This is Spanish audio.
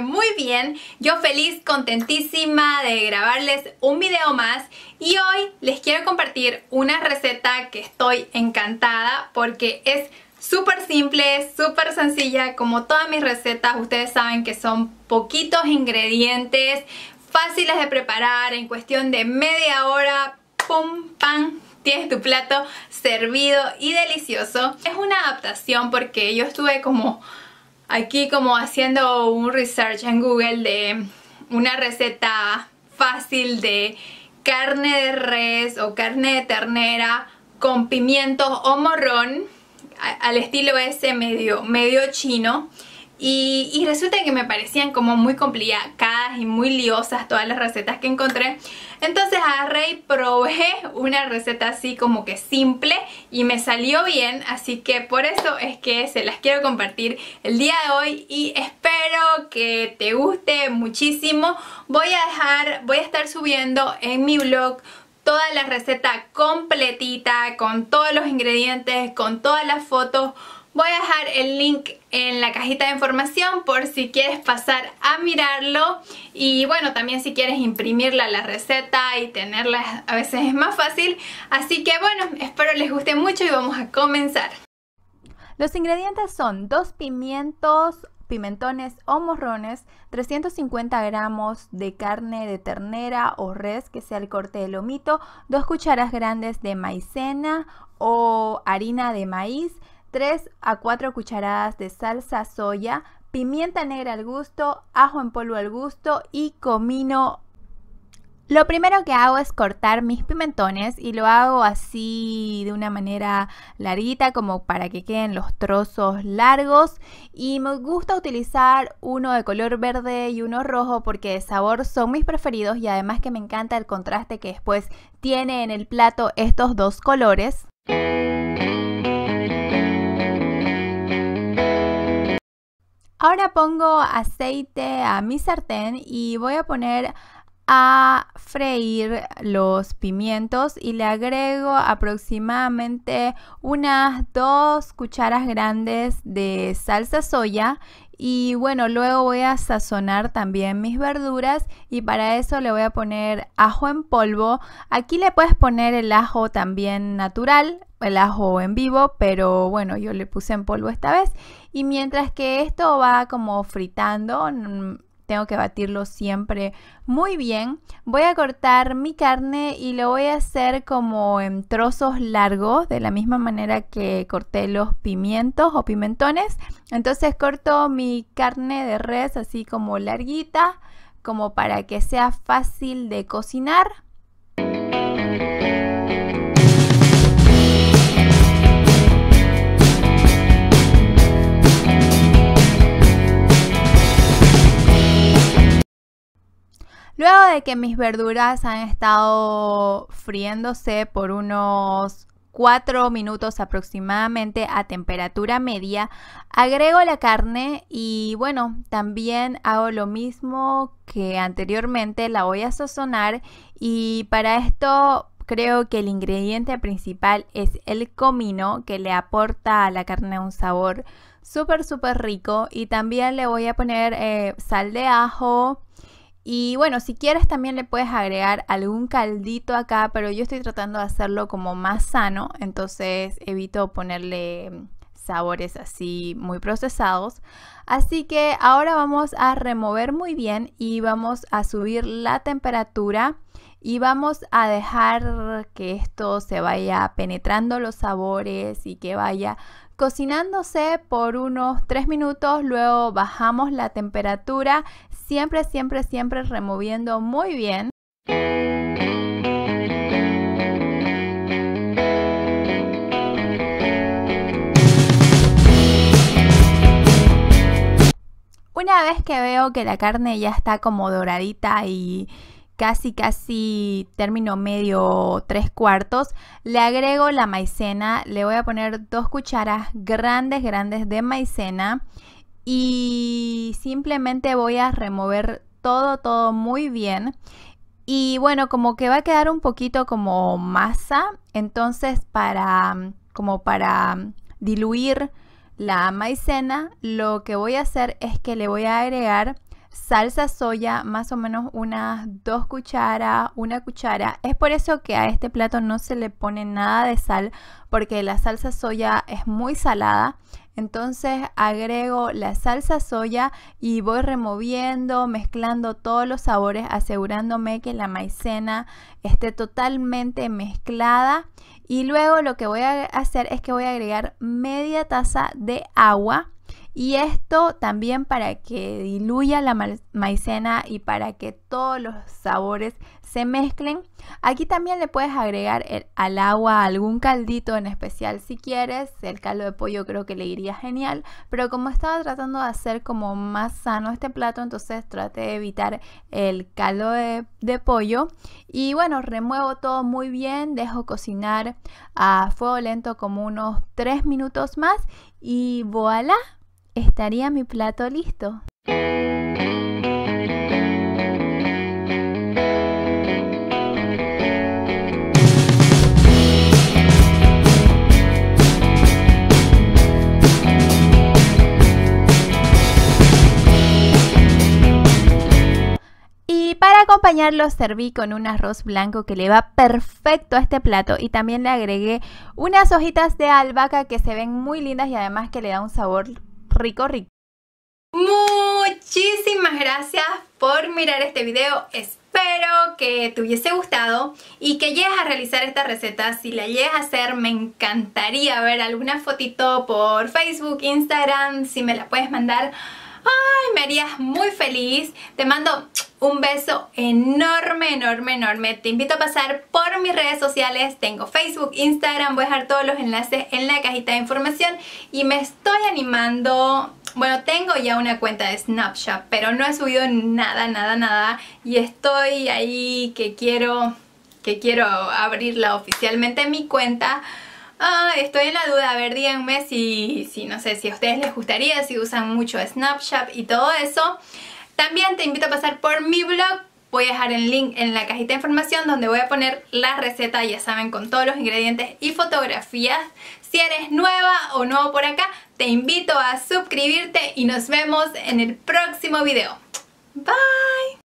muy bien. Yo feliz, contentísima de grabarles un video más y hoy les quiero compartir una receta que estoy encantada porque es súper simple, súper sencilla. Como todas mis recetas, ustedes saben que son poquitos ingredientes, fáciles de preparar en cuestión de media hora, pum, pan, tienes tu plato servido y delicioso. Es una adaptación porque yo estuve como aquí como haciendo un research en Google de una receta fácil de carne de res o carne de ternera con pimientos o morrón al estilo ese medio, medio chino y, resulta que me parecían como muy complicadas y muy liosas todas las recetas que encontré entonces agarré y probé una receta así como que simple y me salió bien así que por eso es que se las quiero compartir el día de hoy y espero que te guste muchísimo voy a dejar, voy a estar subiendo en mi blog toda la receta completita, con todos los ingredientes, con todas las fotos Voy a dejar el link en la cajita de información por si quieres pasar a mirarlo y bueno, también si quieres imprimirla la receta y tenerla a veces es más fácil. Así que bueno, espero les guste mucho y vamos a comenzar. Los ingredientes son dos pimientos, pimentones o morrones, 350 gramos de carne de ternera o res, que sea el corte de lomito, dos cucharas grandes de maicena o harina de maíz, 3 a 4 cucharadas de salsa soya, pimienta negra al gusto, ajo en polvo al gusto y comino. Lo primero que hago es cortar mis pimentones y lo hago así de una manera larguita como para que queden los trozos largos y me gusta utilizar uno de color verde y uno rojo porque de sabor son mis preferidos y además que me encanta el contraste que después tiene en el plato estos dos colores. Ahora pongo aceite a mi sartén y voy a poner a freír los pimientos y le agrego aproximadamente unas dos cucharas grandes de salsa soya y bueno, luego voy a sazonar también mis verduras y para eso le voy a poner ajo en polvo. Aquí le puedes poner el ajo también natural, el ajo en vivo, pero bueno, yo le puse en polvo esta vez. Y mientras que esto va como fritando, mm, tengo que batirlo siempre muy bien. Voy a cortar mi carne y lo voy a hacer como en trozos largos, de la misma manera que corté los pimientos o pimentones. Entonces corto mi carne de res así como larguita, como para que sea fácil de cocinar. Luego de que mis verduras han estado friéndose por unos 4 minutos aproximadamente a temperatura media, agrego la carne y bueno, también hago lo mismo que anteriormente, la voy a sazonar y para esto creo que el ingrediente principal es el comino que le aporta a la carne un sabor súper súper rico y también le voy a poner eh, sal de ajo, y bueno, si quieres también le puedes agregar algún caldito acá, pero yo estoy tratando de hacerlo como más sano, entonces evito ponerle mm, sabores así muy procesados. Así que ahora vamos a remover muy bien y vamos a subir la temperatura y vamos a dejar que esto se vaya penetrando los sabores y que vaya cocinándose por unos 3 minutos, luego bajamos la temperatura, siempre, siempre, siempre removiendo muy bien. Una vez que veo que la carne ya está como doradita y casi casi termino medio tres cuartos le agrego la maicena le voy a poner dos cucharas grandes grandes de maicena y simplemente voy a remover todo, todo muy bien. Y bueno, como que va a quedar un poquito como masa, entonces para mm, como para mm, diluir la maicena, lo que voy a hacer es que le voy a agregar salsa soya, más o menos unas dos cucharas, una cuchara. Es por eso que a este plato no se le pone nada de sal, porque la salsa soya es muy salada. Entonces agrego la salsa soya y voy removiendo, mezclando todos los sabores, asegurándome que la maicena esté totalmente mezclada. Y luego lo que voy a hacer es que voy a agregar media taza de agua y esto también para que diluya la maicena y para que todos los sabores se mezclen. Aquí también le puedes agregar al agua algún caldito en especial si quieres. El caldo de pollo creo que le iría genial. Pero como estaba tratando de hacer como más sano este plato, entonces traté de evitar el caldo de, de pollo. Y bueno, remuevo todo muy bien. Dejo cocinar a fuego lento como unos 3 minutos más. Y voilà estaría mi plato listo. Y para acompañarlo serví con un arroz blanco que le va perfecto a este plato y también le agregué unas hojitas de albahaca que se ven muy lindas y además que le da un sabor rico, rico. Muchísimas gracias por mirar este video. Espero que te hubiese gustado y que llegues a realizar esta receta. Si la llegas a hacer, me encantaría ver alguna fotito por Facebook, Instagram, si me la puedes mandar Ay, me harías muy feliz. Te mando un beso enorme, enorme, enorme. Te invito a pasar por mis redes sociales. Tengo Facebook, Instagram. Voy a dejar todos los enlaces en la cajita de información. Y me estoy animando... Bueno, tengo ya una cuenta de Snapchat, pero no he subido nada, nada, nada. Y estoy ahí que quiero, que quiero abrirla oficialmente mi cuenta Ah, estoy en la duda, a ver, díganme si, si, no sé, si a ustedes les gustaría, si usan mucho Snapchat y todo eso. También te invito a pasar por mi blog, voy a dejar el link en la cajita de información donde voy a poner la receta, ya saben, con todos los ingredientes y fotografías. Si eres nueva o nuevo por acá, te invito a suscribirte y nos vemos en el próximo video. Bye!